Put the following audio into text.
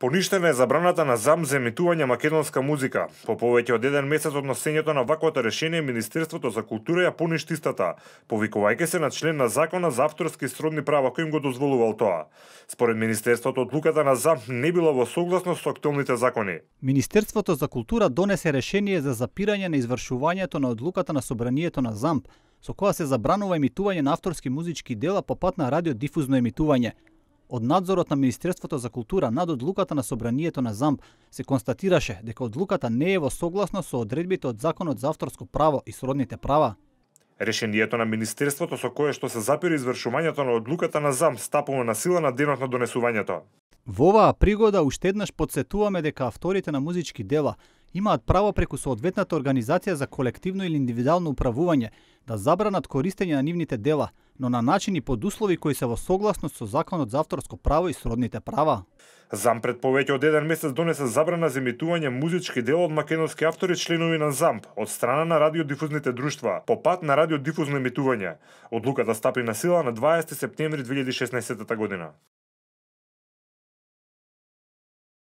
Поништена е забраната на зам за емитување македонска музика. По повеќе од еден месец од носењето на ваквото решение, Министерството за култура ја поништи истата, повикувајќи се на член на Закона за авторски сродни права кој им го дозволувал тоа. Според Министерството, одлуката на зам не била во согласност со актуелните закони. Министерството за култура донесе решение за запирање на извршувањето на одлуката на собранието на ЗАМП, со која се забранува емитување на авторски музички дела по пат на радиодифузно емитување – од надзорот на Министерството за култура над одлуката на собранието на ЗАМП се констатираше дека одлуката не е во согласно со одредбите од Законот за авторско право и сродните права. Решението на Министерството со кое што се запира извршувањето на одлуката на ЗАМ стапува на сила на денот на донесувањето. Во оваа пригода уште еднаш подсетуваме дека авторите на музички дела имаат право преку соодветната организација за колективно или индивидуално управување да забранат користење на нивните дела, но на начин и под услови кои се во согласност со Законот за авторско право и сродните права. ЗАМ пред повеќе од еден месец донесе забрана за емитување музички дела од македонски автори членови на ЗАМП од страна на радиодифузните друштва по пат на радиодифузно емитување. Одлуката стапи на сила на 20 септември 2016 година.